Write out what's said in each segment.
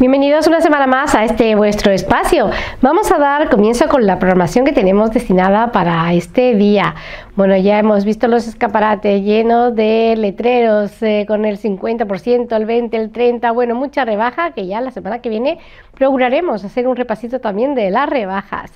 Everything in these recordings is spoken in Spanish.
Bienvenidos una semana más a este vuestro espacio. Vamos a dar comienzo con la programación que tenemos destinada para este día. Bueno, ya hemos visto los escaparates llenos de letreros eh, con el 50%, el 20%, el 30%, bueno, mucha rebaja que ya la semana que viene procuraremos hacer un repasito también de las rebajas.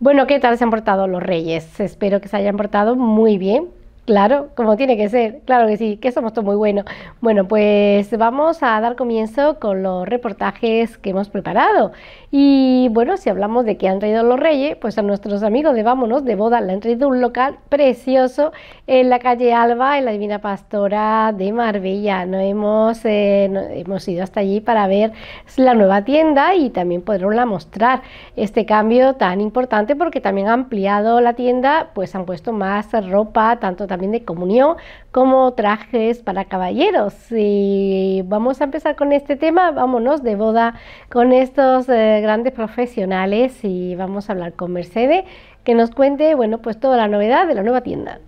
Bueno, ¿qué tal se han portado los reyes? Espero que se hayan portado muy bien Claro, como tiene que ser, claro que sí, que somos todos muy buenos. Bueno, pues vamos a dar comienzo con los reportajes que hemos preparado. Y bueno, si hablamos de qué han traído los reyes, pues a nuestros amigos de Vámonos de Boda le han traído un local precioso en la calle Alba, en la Divina Pastora de Marbella. Nos hemos, eh, hemos ido hasta allí para ver la nueva tienda y también poderla mostrar este cambio tan importante porque también ha ampliado la tienda, pues han puesto más ropa, tanto también de comunión, como trajes para caballeros. Y vamos a empezar con este tema, vámonos de boda con estos eh, grandes profesionales y vamos a hablar con Mercedes que nos cuente, bueno, pues toda la novedad de la nueva tienda.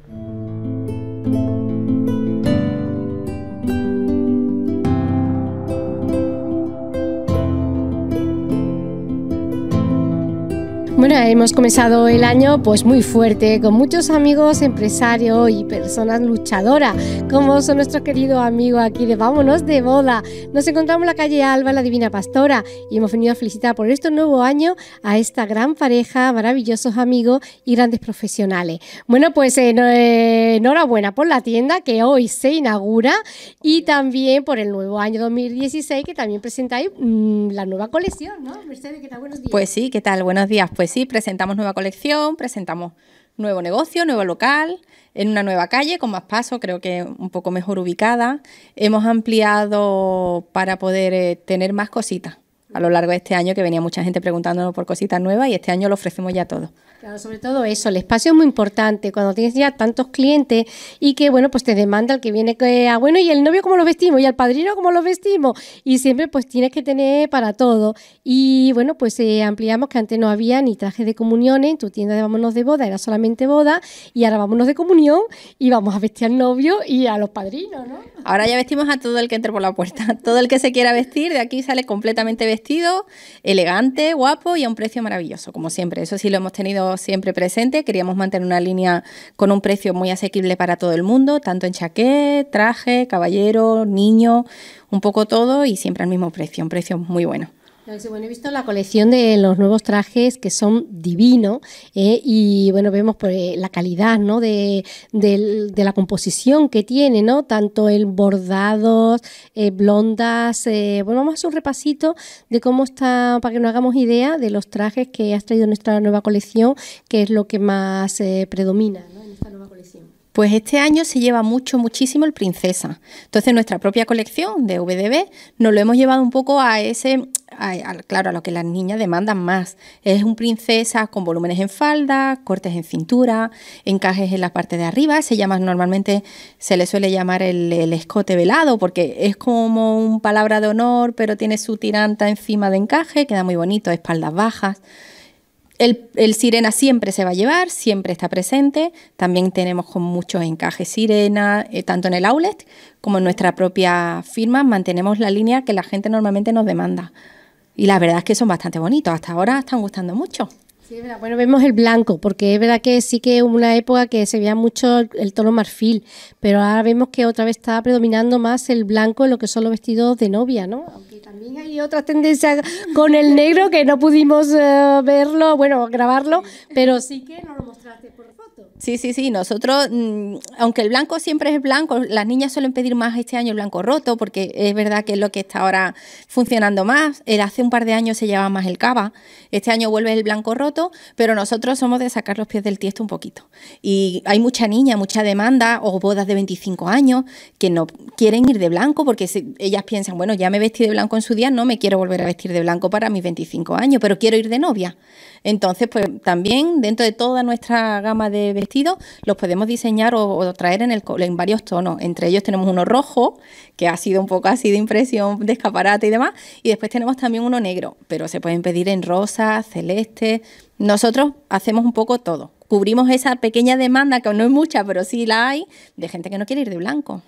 hemos comenzado el año pues muy fuerte, con muchos amigos empresarios y personas luchadoras, como son nuestros queridos amigos aquí de Vámonos de Boda. Nos encontramos en la calle Alba, la Divina Pastora, y hemos venido a felicitar por este nuevo año a esta gran pareja, maravillosos amigos y grandes profesionales. Bueno, pues eh, eh, enhorabuena por la tienda que hoy se inaugura y también por el nuevo año 2016 que también presentáis mm, la nueva colección, ¿no? Mercedes, ¿qué tal? Buenos días. Pues sí, ¿qué tal? Buenos días. Pues sí, presentamos nueva colección, presentamos nuevo negocio, nuevo local, en una nueva calle con más paso, creo que un poco mejor ubicada. Hemos ampliado para poder eh, tener más cositas a lo largo de este año que venía mucha gente preguntándonos por cositas nuevas y este año lo ofrecemos ya todo. Claro, sobre todo eso, el espacio es muy importante cuando tienes ya tantos clientes y que bueno, pues te demanda el que viene que ah, bueno, y el novio cómo lo vestimos y al padrino cómo lo vestimos y siempre pues tienes que tener para todo. Y bueno, pues eh, ampliamos que antes no había ni traje de comuniones, en tu tienda de vámonos de boda era solamente boda y ahora vámonos de comunión y vamos a vestir al novio y a los padrinos, ¿no? Ahora ya vestimos a todo el que entre por la puerta, todo el que se quiera vestir, de aquí sale completamente vestido vestido elegante, guapo y a un precio maravilloso, como siempre. Eso sí lo hemos tenido siempre presente. Queríamos mantener una línea con un precio muy asequible para todo el mundo, tanto en chaqué, traje, caballero, niño, un poco todo y siempre al mismo precio, un precio muy bueno. Bueno, he visto la colección de los nuevos trajes que son divinos eh, y bueno, vemos pues, la calidad ¿no? de, la composición que tiene, ¿no? tanto el bordados, eh, blondas. Eh, bueno, vamos a hacer un repasito de cómo está, para que nos hagamos idea de los trajes que has traído nuestra nueva colección, que es lo que más predomina en esta nueva colección. Pues este año se lleva mucho, muchísimo el Princesa. Entonces nuestra propia colección de VDB nos lo hemos llevado un poco a ese claro, a lo que las niñas demandan más. Es un princesa con volúmenes en falda, cortes en cintura, encajes en la parte de arriba. Se llama normalmente, se le suele llamar el, escote velado, porque es como un palabra de honor, pero tiene su tiranta encima de encaje, queda muy bonito, espaldas bajas. El, sirena siempre se va a llevar, siempre está presente. También tenemos con muchos encajes sirena, eh, tanto en el outlet como en nuestra propia firma, mantenemos la línea que la gente normalmente nos demanda. Y la verdad es que son bastante bonitos. Hasta ahora están gustando mucho. Sí, Bueno, vemos el blanco, porque es verdad que sí que hubo una época que se veía mucho el tono marfil, pero ahora vemos que otra vez está predominando más el blanco en lo que son los vestidos de novia, ¿no? Aunque también hay otras tendencias con el negro que no pudimos eh, verlo, bueno, grabarlo, pero sí que nos lo mostraste. Sí, sí, sí. Nosotros, mm, aunque el blanco siempre es blanco, las niñas suelen pedir más este año el blanco roto, porque es verdad que es lo que está ahora funcionando más. Eh, hace un par de años se llevaba más el cava. Este año vuelve el blanco roto, pero nosotros somos de sacar los pies del tiesto un poquito. Y hay mucha niña, mucha demanda, o bodas de 25 años, que no quieren ir de blanco, porque ellas piensan, bueno, ya me vestí de blanco en su día, no me quiero volver a vestir de blanco para mis 25 años, pero quiero ir de novia. Entonces, pues también dentro de toda nuestra gama de vestidos los podemos diseñar o, traer en, el, en varios tonos. Entre ellos tenemos uno rojo, que ha sido un poco así de impresión de escaparate y demás, y después tenemos también uno negro, pero se pueden pedir en rosa, celeste. Nosotros hacemos un poco todo. Cubrimos esa pequeña demanda, que no es mucha, pero sí la hay, de gente que no quiere ir de blanco.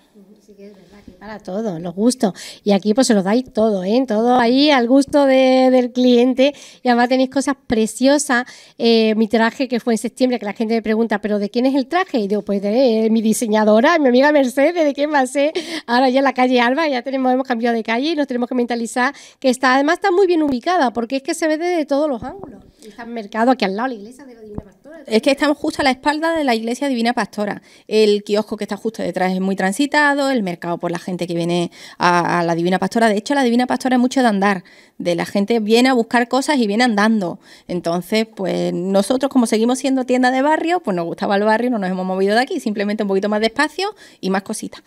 Para todos, los gustos. Y aquí pues se los dais todo, ¿eh? Todo ahí al gusto del cliente. Y además tenéis cosas preciosas. Eh, mi traje que fue en septiembre, que la gente me pregunta, ¿pero de quién es el traje? Y digo, pues de eh, mi diseñadora, mi amiga Mercedes, ¿de quién va a ser? Ahora ya en la calle Alba, ya tenemos, hemos cambiado de calle y nos tenemos que mentalizar que está, además está muy bien ubicada, porque es que se ve desde todos los ángulos. Está el mercado aquí al lado, la iglesia de la Divina Pastora. Es que estamos justo a la espalda de la iglesia Divina Pastora. El kiosco que está justo detrás es muy transitado, el mercado por la gente que viene a, la Divina Pastora. De hecho, la Divina Pastora es mucho de andar, de la gente viene a buscar cosas y viene andando. Entonces, pues nosotros como seguimos siendo tienda de barrio, pues nos gustaba el barrio, no nos hemos movido de aquí, simplemente un poquito más de espacio y más cositas.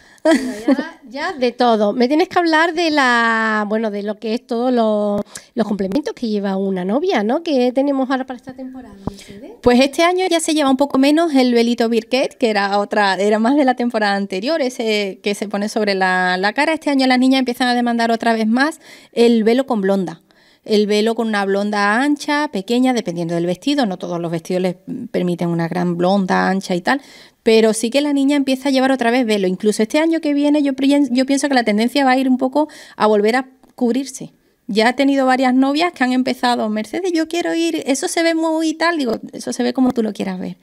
ya, de todo. Me tienes que hablar de la, bueno, de lo que es todos los complementos que lleva una novia, ¿no? Que para esta temporada? Pues este año ya se lleva un poco menos el velito Birket, que era otra, era más de la temporada anterior, ese que se pone sobre la, cara. Este año las niñas empiezan a demandar otra vez más el velo con blonda el velo con una blonda ancha, pequeña, dependiendo del vestido. No todos los vestidos les permiten una gran blonda ancha y tal, pero sí que la niña empieza a llevar otra vez velo. Incluso este año que viene yo pienso que la tendencia va a ir un poco a volver a cubrirse ya he tenido varias novias que han empezado, Mercedes, yo quiero ir, eso se ve muy tal, digo, eso se ve como tú lo quieras ver.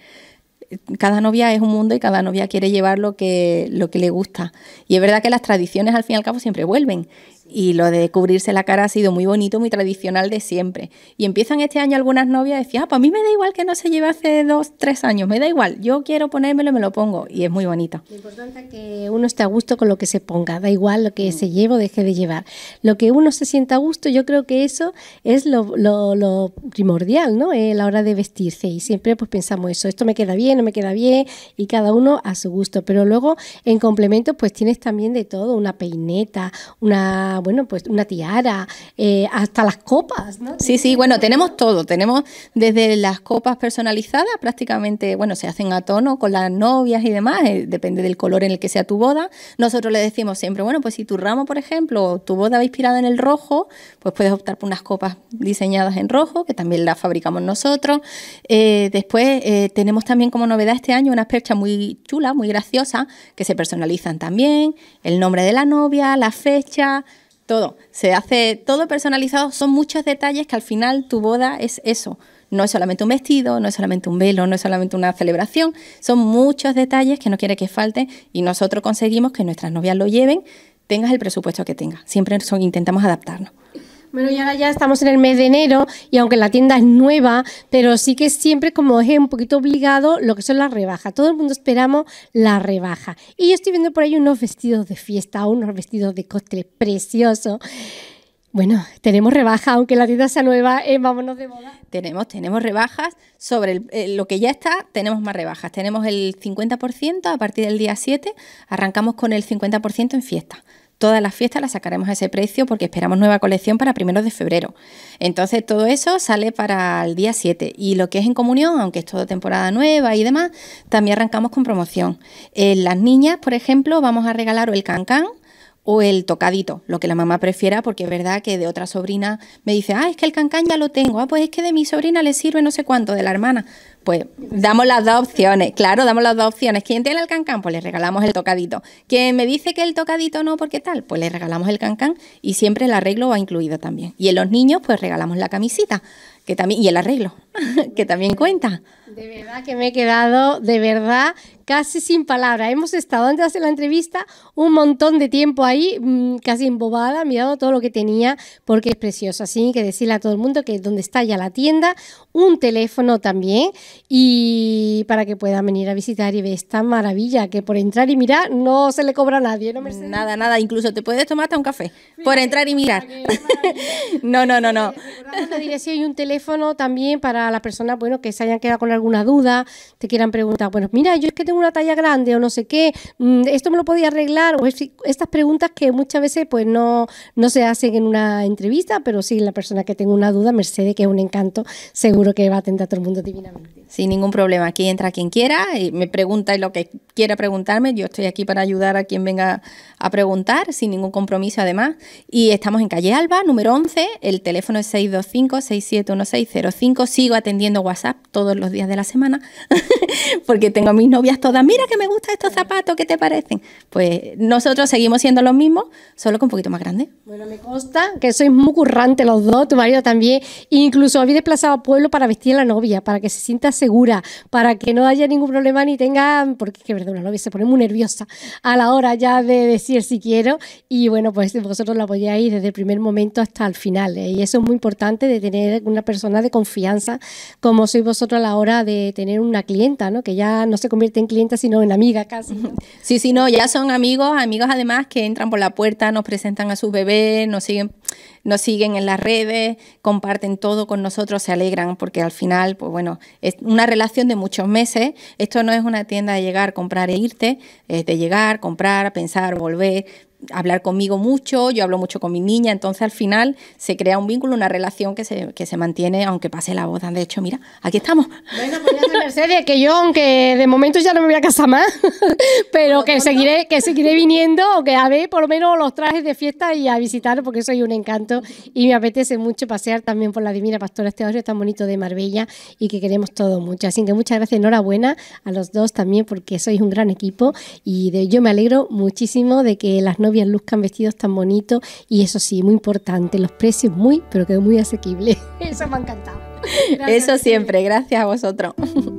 Cada novia es un mundo y cada novia quiere llevar lo que, lo que le gusta. Y es verdad que las tradiciones al fin y al cabo siempre vuelven. Y lo de cubrirse la cara ha sido muy bonito, muy tradicional de siempre. Y empiezan este año algunas novias decía decir, ah, pues a mí me da igual que no se lleve hace dos, tres años, me da igual, yo quiero ponérmelo me lo pongo. Y es muy bonito. Lo importante es que uno esté a gusto con lo que se ponga, da igual lo que mm. se lleve o deje de llevar. Lo que uno se sienta a gusto, yo creo que eso es lo, lo, primordial, ¿no? Eh, la hora de vestirse. Y siempre pues pensamos eso, esto me queda bien, no me queda bien, y cada uno a su gusto. Pero luego en complemento pues tienes también de todo, una peineta, una bueno, pues una tiara, eh, hasta las copas, ¿no? Sí, sí, bueno, tenemos todo, tenemos desde las copas personalizadas, prácticamente, bueno, se hacen a tono con las novias y demás, eh, depende del color en el que sea tu boda. Nosotros le decimos siempre, bueno, pues si tu ramo, por ejemplo, tu boda va inspirada en el rojo, pues puedes optar por unas copas diseñadas en rojo, que también las fabricamos nosotros. Eh, después tenemos también como novedad este año unas perchas muy chulas, muy graciosas, que se personalizan también, el nombre de la novia, la fecha, todo. Se hace todo personalizado. Son muchos detalles que al final tu boda es eso. No es solamente un vestido, no es solamente un velo, no es solamente una celebración. Son muchos detalles que no quiere que falten y nosotros conseguimos que nuestras novias lo lleven, tengas el presupuesto que tengas. Siempre intentamos adaptarnos. Bueno, ya estamos en el mes de enero y aunque la tienda es nueva, pero sí que siempre como es un poquito obligado lo que son las rebajas. Todo el mundo esperamos la rebaja. Y yo estoy viendo por ahí unos vestidos de fiesta, unos vestidos de costre preciosos. Bueno, tenemos rebajas, aunque la tienda sea nueva, eh, vámonos de moda. Tenemos, tenemos rebajas sobre eh, lo que ya está, tenemos más rebajas. Tenemos el 50% a partir del día 7, arrancamos con el 50% en fiesta. Todas las fiestas las sacaremos a ese precio porque esperamos nueva colección para primeros de febrero. Entonces todo eso sale para el día 7 y lo que es en comunión, aunque es todo temporada nueva y demás, también arrancamos con promoción. En eh, las niñas, por ejemplo, vamos a regalar el cancán o el tocadito, lo que la mamá prefiera, porque es verdad que de otra sobrina me dice, ah, es que el cancán ya lo tengo, ah, pues es que de mi sobrina le sirve no sé cuánto, de la hermana. Pues damos las dos opciones, claro, damos las dos opciones. ¿Quién tiene el cancán? Pues le regalamos el tocadito. ¿Quién me dice que el tocadito no, porque tal? Pues le regalamos el cancán y siempre el arreglo va incluido también. Y en los niños, pues regalamos la camisita que también, y el arreglo. que también cuenta. De verdad que me he quedado, de verdad, casi sin palabras. Hemos estado antes de hacer la entrevista un montón de tiempo ahí, mm, casi embobada, mirando todo lo que tenía, porque es precioso. Así que decirle a todo el mundo que donde está ya la tienda, un teléfono también, y para que puedan venir a visitar y ver esta maravilla que por entrar y mirar no se le cobra a nadie, ¿no, Mercedes? Nada, nada, incluso te puedes tomar un café por entrar y mirar. no, no, no, no. Una dirección y un teléfono también para a las personas, bueno, que se hayan quedado con alguna duda, te quieran preguntar, bueno, mira, yo es que tengo una talla grande o no sé qué, mm, esto me lo podía arreglar, o estas preguntas que muchas veces pues no, no se hacen en una entrevista, pero sí la persona que tenga una duda, Mercedes, que es un encanto, seguro que va a atender a todo el mundo divinamente. Sin ningún problema, aquí entra quien quiera y me pregunta y lo que quiera preguntarme, yo estoy aquí para ayudar a quien venga a preguntar, sin ningún compromiso además, y estamos en calle Alba, número 11, el teléfono es 625 671605 sigo atendiendo WhatsApp todos los días de la semana, porque tengo a mis novias todas, mira que me gustan estos zapatos, ¿qué te parecen? Pues nosotros seguimos siendo los mismos, solo con un poquito más grande. Bueno, me consta que sois muy currante los dos, tu marido también, incluso habéis desplazado a pueblo para vestir a la novia, para que se sienta segura, para que no haya ningún problema ni tenga, porque es que verdad, una novia se pone muy nerviosa a la hora ya de decir si quiero, y bueno, pues vosotros la apoyáis desde el primer momento hasta el final, ¿eh? y eso es muy importante de tener una persona de confianza como sois vosotros a la hora de tener una clienta, ¿no? Que ya no se convierte en clienta sino en amiga casi. Sí, sí, no, ya son amigos, amigos además que entran por la puerta, nos presentan a sus bebés, nos siguen nos siguen en las redes, comparten todo con nosotros, se alegran porque al final, pues bueno, es una relación de muchos meses. Esto no es una tienda de llegar, comprar e irte, es de llegar, comprar, pensar, volver, hablar conmigo mucho, yo hablo mucho con mi niña, entonces al final se crea un vínculo, una relación que se, que se mantiene aunque pase la boda. De hecho, mira, aquí estamos. Bueno, pues Mercedes, que yo, aunque de momento ya no me voy a casar más, pero que seguiré, que seguiré viniendo, o que a ver por lo menos los trajes de fiesta y a visitar, porque soy un encanto y me apetece mucho pasear también por la Divina Pastora, este tan bonito de Marbella y que queremos todo mucho. Así que muchas gracias, enhorabuena a los dos también, porque sois un gran equipo y de, yo me alegro muchísimo de que las noches bien luzcan vestidos tan bonitos y eso sí, muy importante, los precios muy, pero que muy asequibles. Eso me ha encantado. eso siempre, gracias a vosotros.